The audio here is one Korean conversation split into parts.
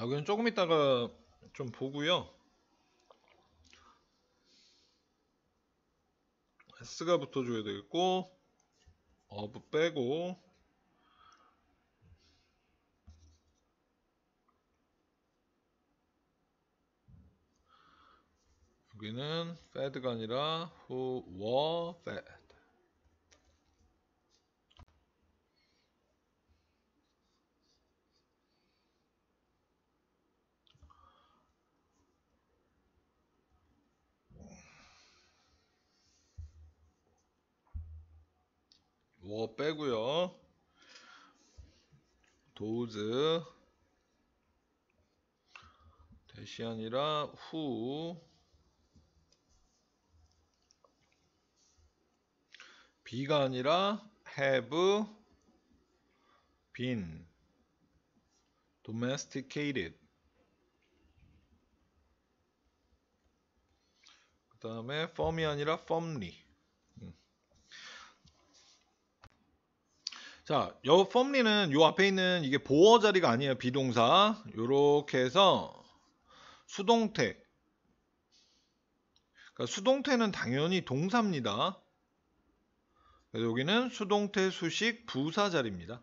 여기는 조금 있다가 좀 보고요. S가 붙어줘야 되겠고 어부 빼고 여기는 패드가 아니라 후워 패드 워어 빼고요. 도즈 대시 아니라 후 비가 아니라 have been domesticated 그 다음에 firm이 아니라 firmly 자, 요 펌리는 요 앞에 있는 이게 보어 자리가 아니에요. 비동사. 요렇게 해서 수동태. 그러니까 수동태는 당연히 동사입니다. 그래서 여기는 수동태 수식 부사 자리입니다.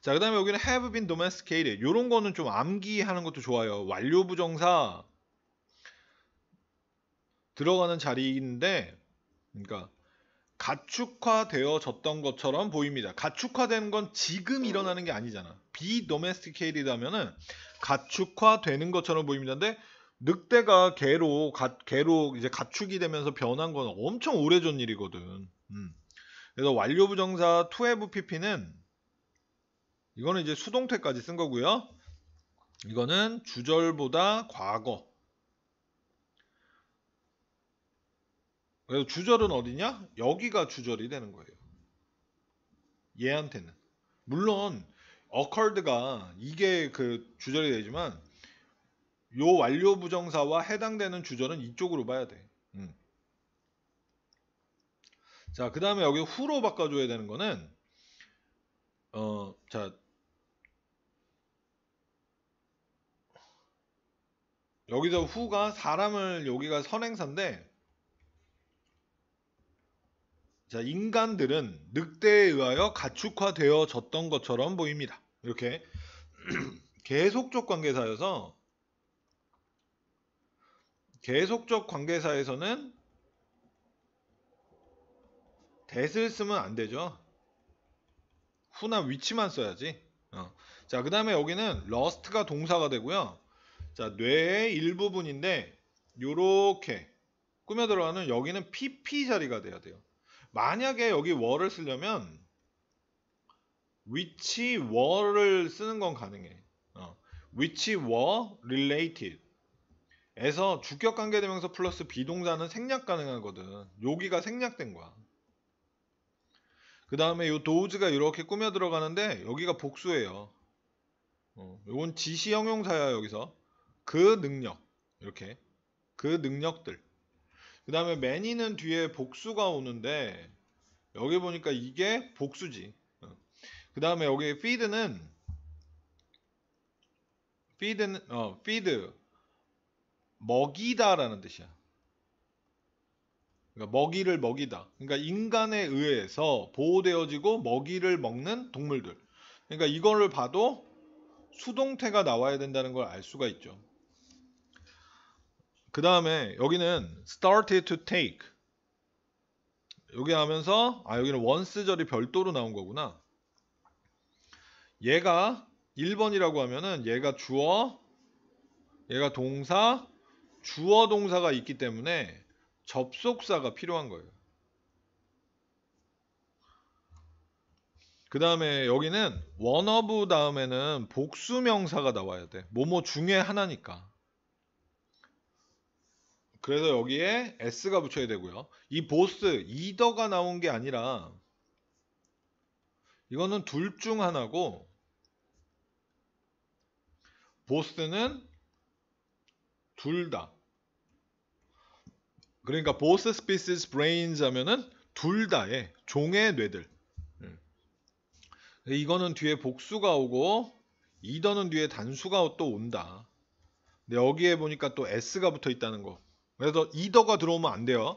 자, 그 다음에 여기는 have been domesticated. 요런 거는 좀 암기하는 것도 좋아요. 완료 부정사 들어가는 자리인데 그러니까 가축화되어졌던 것처럼 보입니다. 가축화되는 건 지금 일어나는 게 아니잖아. 비도메스티케이티드 하면은 가축화되는 것처럼 보입니다. 근데 늑대가 개로 가, 개로 이제 가축이 되면서 변한 건 엄청 오래전 일이거든. 음. 그래서 완료부 정사 2FPP는 이거는 이제 수동태까지 쓴 거고요. 이거는 주절보다 과거 그래서 주절은 어디냐? 여기가 주절이 되는 거예요. 얘한테는. 물론 어컬드가 이게 그 주절이 되지만 요 완료 부정사와 해당되는 주절은 이쪽으로 봐야 돼. 음. 자, 그 다음에 여기 후로 바꿔줘야 되는 거는 어, 자 여기서 후가 사람을 여기가 선행사인데 자, 인간들은 늑대에 의하여 가축화되어졌던 것처럼 보입니다. 이렇게 계속적 관계사여서 계속적 관계사에서는 대를 쓰면 안 되죠. 후나 위치만 써야지. 어. 자, 그 다음에 여기는 러스트가 동사가 되고요. 자, 뇌의 일부분인데 요렇게 꾸며 들어가는 여기는 PP 자리가 돼야 돼요. 만약에 여기 월을 쓰려면 which w e 를 쓰는 건 가능해. 어. which were l a t e d 에서 주격 관계대명사 플러스 비동사는 생략 가능하거든. 여기가 생략된 거야. 그 다음에 요 도우즈가 이렇게 꾸며 들어가는데 여기가 복수예요. 어, 요건 지시 형용사야 여기서 그 능력 이렇게 그 능력들 그 다음에 매니는 뒤에 복수가 오는데 여기 보니까 이게 복수지. 어. 그 다음에 여기 feed는 feed는 어 feed 먹이다라는 뜻이야. 그러니까 먹이를 먹이다. 그러니까 인간에 의해서 보호되어지고 먹이를 먹는 동물들. 그러니까 이거를 봐도 수동태가 나와야 된다는 걸 알 수가 있죠. 그 다음에 여기는 started to take 여기 하면서 아 여기는 원스절이 별도로 나온 거구나 얘가 1번이라고 하면은 얘가 주어 얘가 동사 주어 동사가 있기 때문에 접속사가 필요한 거예요 그 다음에 여기는 원어브 다음에는 복수명사가 나와야 돼 뭐뭐 중에 하나니까 그래서 여기에 S가 붙여야 되고요. 이 보스 이더가 나온 게 아니라 이거는 둘 중 하나고 보스는 둘 다. 그러니까 보스 스피시스 브레인즈 하면은 둘 다의 종의 뇌들. 음. 이거는 뒤에 복수가 오고 이더는 뒤에 단수가 또 온다. 근데 여기에 보니까 또 S가 붙어 있다는 거. 그래서 이더가 들어오면 안 돼요.